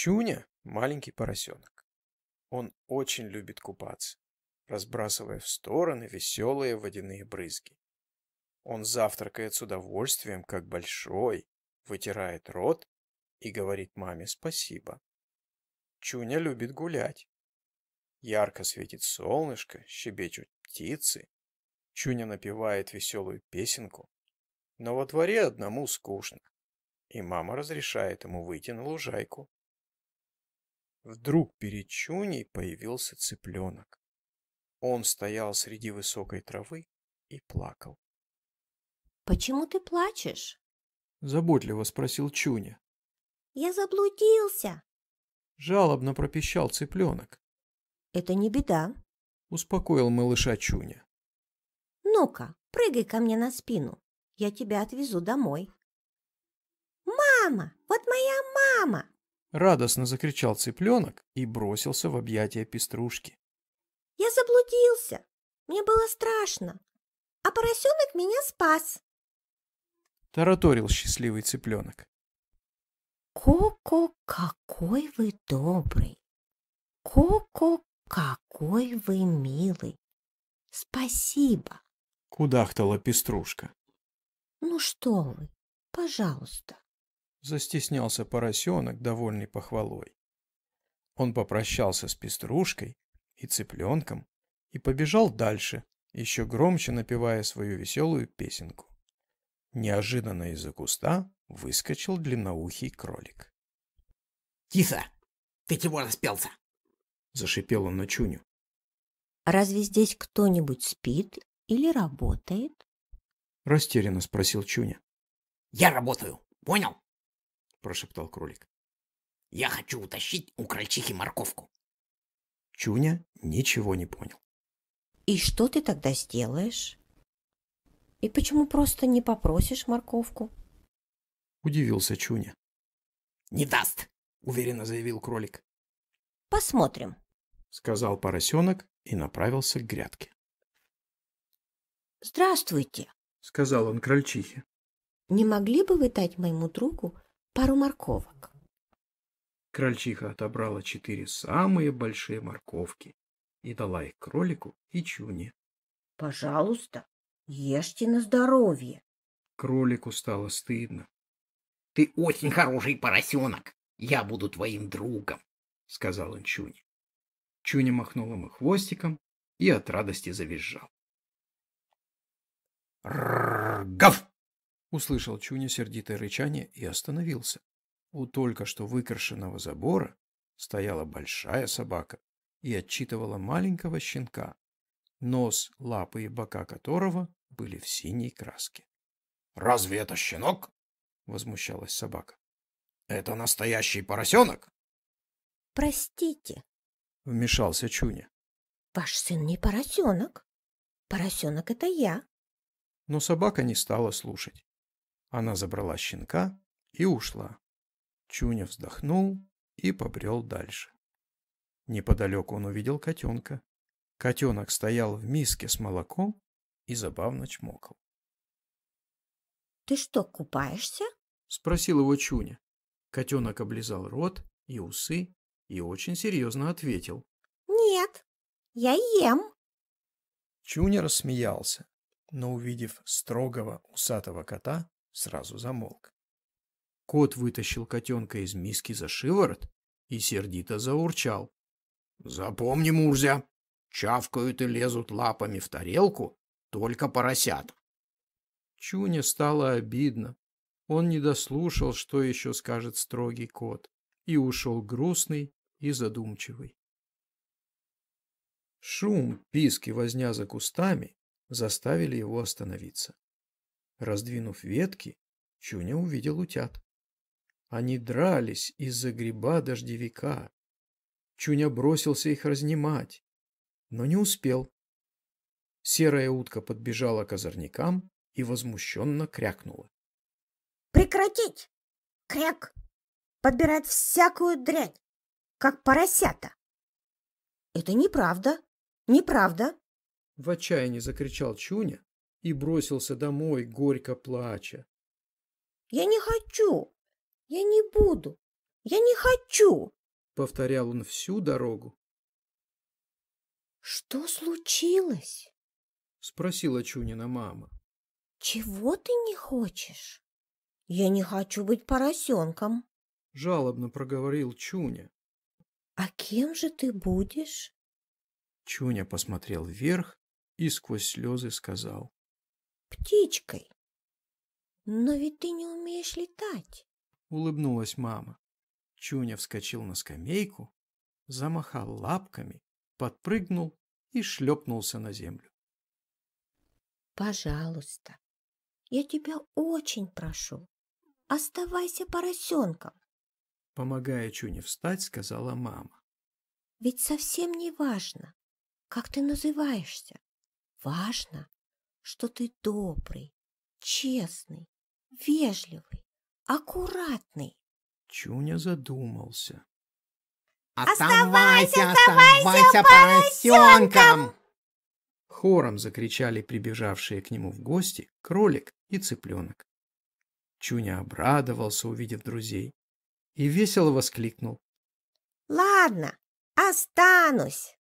Чуня – маленький поросенок. Он очень любит купаться, разбрасывая в стороны веселые водяные брызги. Он завтракает с удовольствием, как большой, вытирает рот и говорит маме спасибо. Чуня любит гулять. Ярко светит солнышко, щебечут птицы. Чуня напевает веселую песенку. Но во дворе одному скучно, и мама разрешает ему выйти на лужайку. Вдруг перед Чуней появился цыпленок. Он стоял среди высокой травы и плакал. «Почему ты плачешь?» – заботливо спросил Чуня. «Я заблудился!» – жалобно пропищал цыпленок. «Это не беда», – успокоил малыша Чуня. «Ну-ка, прыгай ко мне на спину, я тебя отвезу домой». «Мама! Вот моя мама!» Радостно закричал цыпленок и бросился в объятия пеструшки. «Я заблудился! Мне было страшно! А поросенок меня спас!» Тараторил счастливый цыпленок. «Ко-ко, какой вы добрый! Ко-ко, какой вы милый! Спасибо!» Кудахтала пеструшка. «Ну что вы, пожалуйста, Застеснялся поросенок, довольный похвалой. Он попрощался с пеструшкой и цыпленком и побежал дальше, еще громче напевая свою веселую песенку. Неожиданно из-за куста выскочил длинноухий кролик. «Тиса, ты чего распелся?» — зашипел он на Чуню. «Разве здесь кто-нибудь спит или работает?» — растерянно спросил Чуня. «Я работаю, понял? прошептал кролик. «Я хочу утащить у крольчихи морковку». Чуня ничего не понял. «И что ты тогда сделаешь? И почему просто не попросишь морковку?» Удивился Чуня. «Не даст!» — уверенно заявил кролик. «Посмотрим», — сказал поросенок и направился к грядке. «Здравствуйте», — сказал он крольчихе. «Не могли бы вы дать моему другу пару морковок. Крольчиха отобрала четыре самые большие морковки и дала их кролику и чуне. — Пожалуйста, ешьте на здоровье. Кролику стало стыдно. — Ты очень хороший поросенок. Я буду твоим другом, — сказал он Чуне. Чуня махнул ему хвостиком и от радости завизжал. — Гав! Услышал Чуня сердитое рычание и остановился. У только что выкрашенного забора стояла большая собака и отчитывала маленького щенка, нос, лапы и бока которого были в синей краске. «Разве это щенок?» — возмущалась собака. «Это настоящий поросенок!» «Простите!» — вмешался Чуня. «Ваш сын не поросенок. Поросенок — это я!» Но собака не стала слушать. Она забрала щенка и ушла. Чуня вздохнул и побрел дальше. Неподалеку он увидел котенка. Котенок стоял в миске с молоком и забавно чмокал. «Ты что, купаешься?» — спросил его Чуня. Котенок облизал рот и усы и очень серьезно ответил. «Нет, я ем». Чуня рассмеялся, но, увидев строгого усатого кота, сразу замолк. Кот вытащил котенка из миски за шиворот и сердито заурчал. «Запомни, Мурзя, чавкают и лезут лапами в тарелку только поросят». Чуне стало обидно. Он не дослушал, что еще скажет строгий кот, и ушел грустный и задумчивый. Шум, писк и возня за кустами заставили его остановиться. Раздвинув ветки, Чуня увидел утят. Они дрались из-за гриба дождевика. Чуня бросился их разнимать, но не успел. Серая утка подбежала к озорникам и возмущенно крякнула. «Прекратить! Кряк! Подбирать всякую дрянь, как поросята!» «Это неправда! Неправда!» В отчаянии закричал Чуня, и бросился домой, горько плача. «Я не хочу! Я не буду! Я не хочу!» — повторял он всю дорогу. «Что случилось?» — спросила Чунина мама. «Чего ты не хочешь?» «Я не хочу быть поросенком», — жалобно проговорил Чуня. «А кем же ты будешь?» Чуня посмотрел вверх и сквозь слезы сказал птичкой. Но ведь ты не умеешь летать, улыбнулась мама. Чуня вскочил на скамейку, замахал лапками, подпрыгнул и шлепнулся на землю. Пожалуйста, я тебя очень прошу, оставайся поросенком. Помогая Чуне встать, сказала мама. Ведь совсем не важно, как ты называешься. Важно, что ты добрый, честный, вежливый, аккуратный. Чуня задумался. «Оставайся, оставайся, оставайся поросенком!» Хором закричали прибежавшие к нему в гости кролик и цыпленок. Чуня обрадовался, увидев друзей, и весело воскликнул. «Ладно, останусь!»